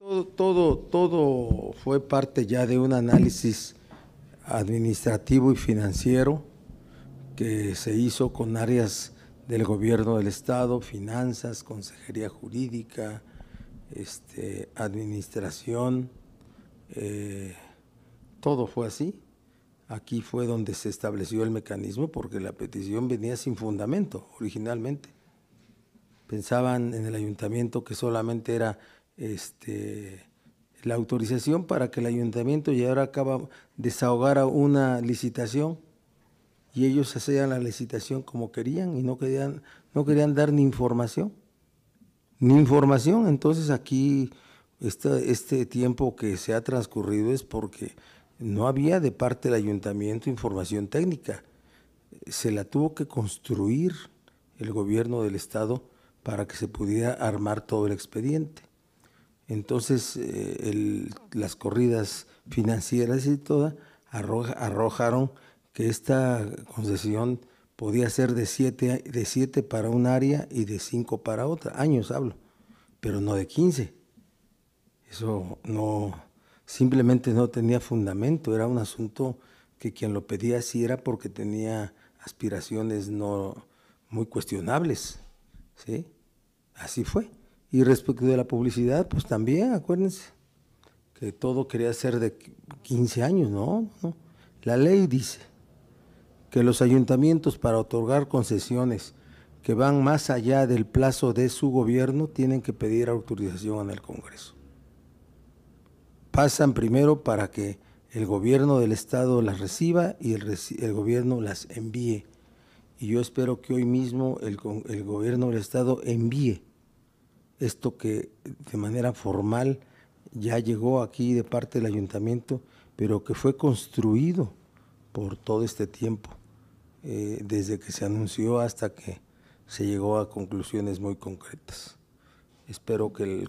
Todo, todo, todo fue parte ya de un análisis administrativo y financiero que se hizo con áreas del gobierno del estado, finanzas, consejería jurídica, este, administración, eh, todo fue así. Aquí fue donde se estableció el mecanismo porque la petición venía sin fundamento originalmente. Pensaban en el ayuntamiento que solamente era este, la autorización para que el ayuntamiento ya ahora acaba desahogara una licitación y ellos hacían la licitación como querían y no querían, no querían dar ni información. Ni información, entonces aquí este, este tiempo que se ha transcurrido es porque no había de parte del ayuntamiento información técnica. Se la tuvo que construir el gobierno del estado para que se pudiera armar todo el expediente. Entonces, eh, las corridas financieras y todas arrojaron que esta concesión podía ser de siete, de siete para un área y de cinco para otra, años hablo, pero no de quince. Eso no, simplemente no tenía fundamento, era un asunto que quien lo pedía sí era porque tenía aspiraciones no muy cuestionables, ¿sí? Así fue. Y respecto de la publicidad, pues también, acuérdense, que todo quería ser de 15 años, ¿no? La ley dice que los ayuntamientos para otorgar concesiones que van más allá del plazo de su gobierno tienen que pedir autorización en el Congreso. Pasan primero para que el gobierno del Estado las reciba y el, gobierno las envíe. Y yo espero que hoy mismo el gobierno del Estado envíe esto que de manera formal ya llegó aquí de parte del ayuntamiento, pero que fue construido por todo este tiempo, eh, desde que se anunció hasta que se llegó a conclusiones muy concretas. Espero que el